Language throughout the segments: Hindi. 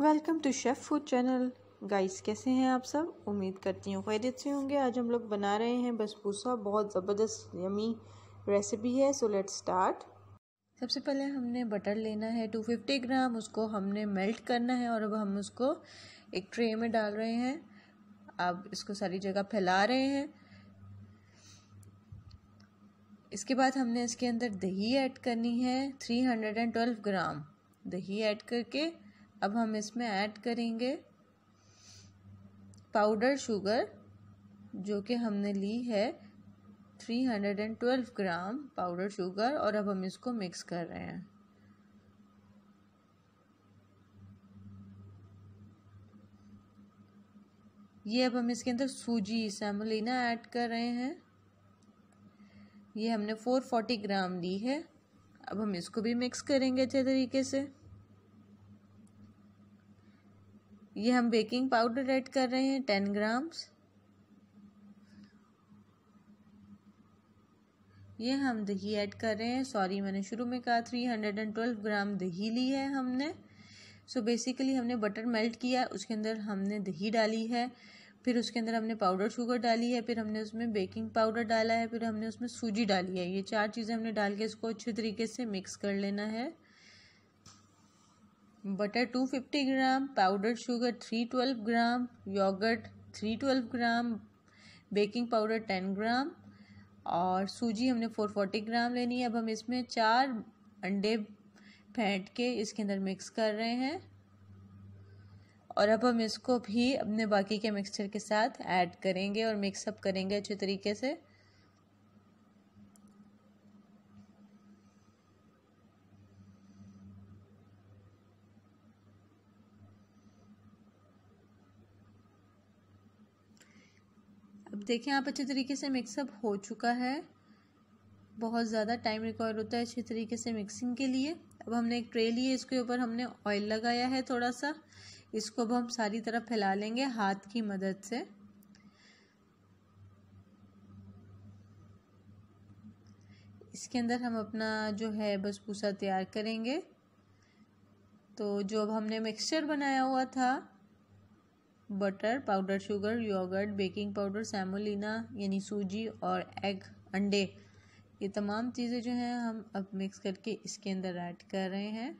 welcome to chef food channel guys कैसे हैं आप सब उम्मीद करती हूँ खैरियत से होंगे आज हम लोग बना रहे हैं बसबूसा बहुत ज़बरदस्त यमी रेसिपी है सो लेट्स स्टार्ट सबसे पहले हमने बटर लेना है 250 ग्राम उसको हमने मेल्ट करना है और अब हम उसको एक ट्रे में डाल रहे हैं अब इसको सारी जगह फैला रहे हैं इसके बाद हमने इसके अंदर दही ऐड करनी है 312 ग्राम दही ऐड करके अब हम इसमें ऐड करेंगे पाउडर शुगर जो कि हमने ली है 312 ग्राम पाउडर शुगर और अब हम इसको मिक्स कर रहे हैं ये अब हम इसके अंदर सूजी सेमोलिना ऐड कर रहे हैं ये हमने 440 ग्राम ली है अब हम इसको भी मिक्स करेंगे अच्छे तरीके से ये हम बेकिंग पाउडर ऐड कर रहे हैं टेन ग्राम्स ये हम दही ऐड कर रहे हैं सॉरी मैंने शुरू में कहा three hundred and twelve gram दही ली है हमने सो so बेसिकली हमने बटर मेल्ट किया उसके अंदर हमने दही डाली है फिर उसके अंदर हमने पाउडर शुगर डाली है फिर हमने उसमें बेकिंग पाउडर डाला है फिर हमने उसमें सूजी डाली है ये चार चीज़ें हमने डाल के इसको अच्छे तरीके से मिक्स कर लेना है बटर 250 ग्राम पाउडर शुगर 312 ग्राम योगर्ट 312 ग्राम बेकिंग पाउडर 10 ग्राम और सूजी हमने 440 ग्राम लेनी है अब हम इसमें चार अंडे फेंट के इसके अंदर मिक्स कर रहे हैं और अब हम इसको भी अपने बाकी के मिक्सचर के साथ ऐड करेंगे और मिक्सअप करेंगे अच्छे तरीके से देखें आप अच्छे तरीके से मिक्सअप हो चुका है बहुत ज़्यादा टाइम रिक्वायर होता है अच्छे तरीके से मिक्सिंग के लिए अब हमने एक ट्रे ली है इसके ऊपर हमने ऑयल लगाया है थोड़ा सा इसको अब हम सारी तरफ फैला लेंगे हाथ की मदद से इसके अंदर हम अपना जो है बस भूसा तैयार करेंगे तो जो अब हमने मिक्सचर बनाया हुआ था butter powder sugar yogurt baking powder semolina यानी सूजी और एग अंडे ये तमाम चीज़ें जो हैं हम अब मिक्स करके इसके अंदर ऐड कर रहे हैं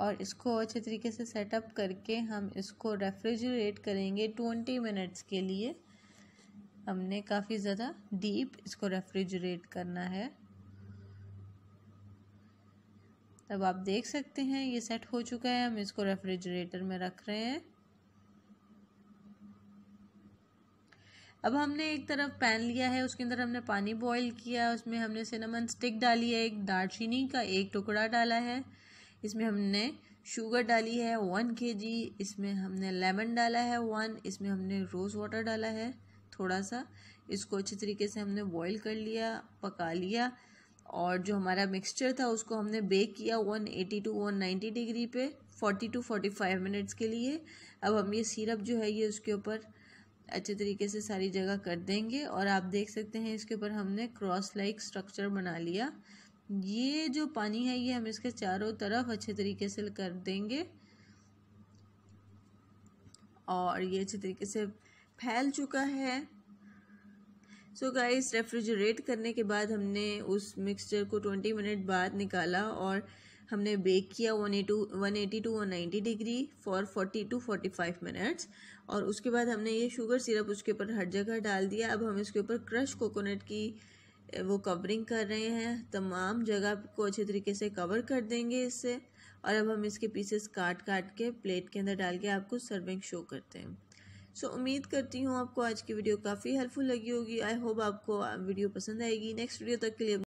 और इसको अच्छे तरीके से सेटअप करके हम इसको रेफ्रिजरेट करेंगे ट्वेंटी मिनट्स के लिए हमने काफ़ी ज़्यादा डीप इसको रेफ्रिजरेट करना है तब आप देख सकते हैं ये सेट हो चुका है हम इसको रेफ्रिजरेटर में रख रहे हैं अब हमने एक तरफ पैन लिया है उसके अंदर हमने पानी बॉईल किया उसमें हमने सिनेमन स्टिक डाली है एक दालचीनी का एक टुकड़ा डाला है इसमें हमने शुगर डाली है वन के जी इसमें हमने लेमन डाला है वन इसमें हमने रोज़ वाटर डाला है थोड़ा सा इसको अच्छे तरीके से हमने बॉईल कर लिया पका लिया और जो हमारा मिक्सचर था उसको हमने बेक किया 180 टू 190 डिग्री पे 40 टू 45 मिनट्स के लिए अब हम ये सिरप जो है ये उसके ऊपर अच्छे तरीके से सारी जगह कर देंगे और आप देख सकते हैं इसके ऊपर हमने क्रॉस लाइक स्ट्रक्चर बना लिया ये जो पानी है ये हम इसके चारों तरफ अच्छे तरीके से कर देंगे और ये अच्छे तरीके से फैल चुका है सो गाइस रेफ्रिजरेट करने के बाद हमने उस मिक्सचर को ट्वेंटी मिनट बाद निकाला और हमने बेक किया one eighty one eighty to one ninety degree for forty to forty five minutes और उसके बाद हमने ये शुगर सिरप उसके ऊपर हर जगह डाल दिया अब हम इसके ऊपर क्रश कोकोनट की वो कवरिंग कर रहे हैं तमाम जगह को अच्छे तरीके से कवर कर देंगे इससे और अब हम इसके पीसेस काट काट के प्लेट के अंदर डाल के आपको सर्विंग शो करते हैं सो उम्मीद करती हूँ आपको आज की वीडियो काफ़ी हेल्पफुल लगी होगी आई होप आपको वीडियो uh, पसंद आएगी नेक्स्ट वीडियो तक के लिए